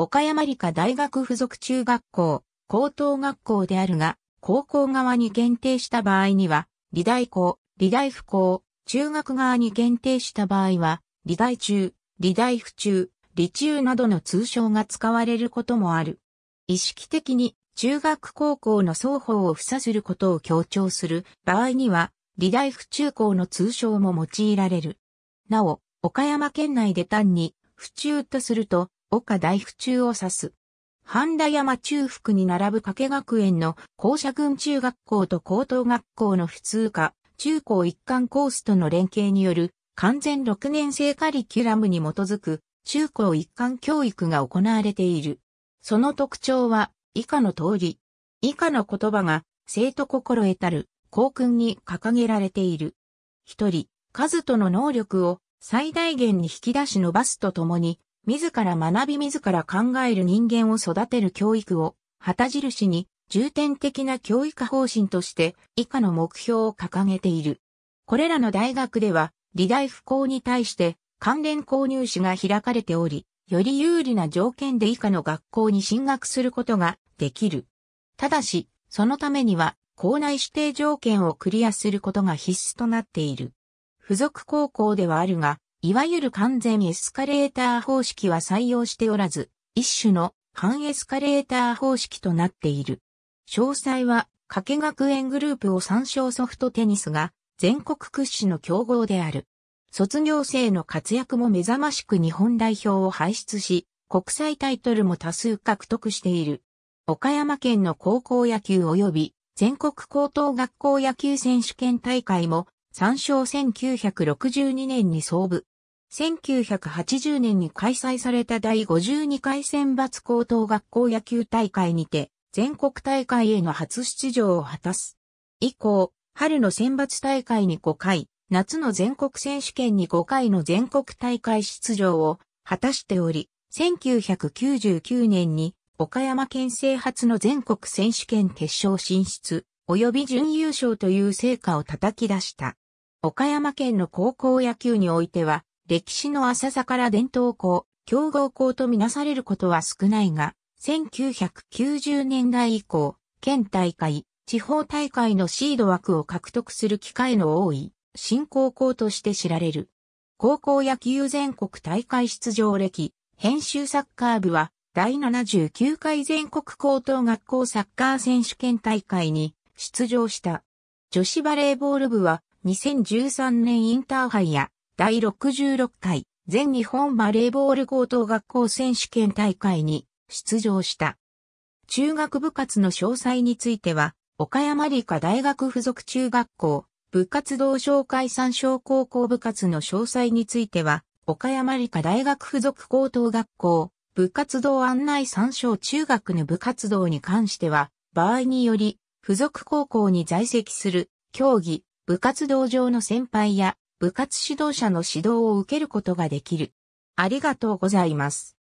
岡山理科大学附属中学校、高等学校であるが、高校側に限定した場合には、理大校、理大附校、中学側に限定した場合は、理大中、理大附中、理中などの通称が使われることもある。意識的に中学高校の双方を付さすることを強調する場合には、理大府中校の通称も用いられる。なお、岡山県内で単に、府中とすると、岡大府中を指す。半田山中腹に並ぶ掛学園の校舎群中学校と高等学校の普通科、中高一貫コースとの連携による完全6年生カリキュラムに基づく中高一貫教育が行われている。その特徴は以下の通り。以下の言葉が生徒心得たる校訓に掲げられている。一人、数との能力を最大限に引き出し伸ばすとともに、自ら学び自ら考える人間を育てる教育を、旗印に、重点的な教育方針として以下の目標を掲げている。これらの大学では、理大不幸に対して関連購入士が開かれており、より有利な条件で以下の学校に進学することができる。ただし、そのためには、校内指定条件をクリアすることが必須となっている。付属高校ではあるが、いわゆる完全エスカレーター方式は採用しておらず、一種の半エスカレーター方式となっている。詳細は、加計学園グループを参照ソフトテニスが全国屈指の強豪である。卒業生の活躍も目覚ましく日本代表を輩出し、国際タイトルも多数獲得している。岡山県の高校野球及び全国高等学校野球選手権大会も参照1962年に創部。1980年に開催された第52回選抜高等学校野球大会にて、全国大会への初出場を果たす。以降、春の選抜大会に5回、夏の全国選手権に5回の全国大会出場を果たしており、1999年に岡山県政初の全国選手権決勝進出、及び準優勝という成果を叩き出した。岡山県の高校野球においては、歴史の浅さから伝統校、強豪校とみなされることは少ないが、1990年代以降、県大会、地方大会のシード枠を獲得する機会の多い、新高校として知られる。高校野球全国大会出場歴、編集サッカー部は、第79回全国高等学校サッカー選手権大会に出場した。女子バレーボール部は2013年インターハイや、第66回全日本バレーボール高等学校選手権大会に出場した。中学部活の詳細については、岡山理科大学附属中学校、部活動紹介参照高校部活の詳細については、岡山理科大学附属高等学校、部活動案内参照中学の部活動に関しては、場合により、附属高校に在籍する、競技、部活動上の先輩や部活指導者の指導を受けることができる。ありがとうございます。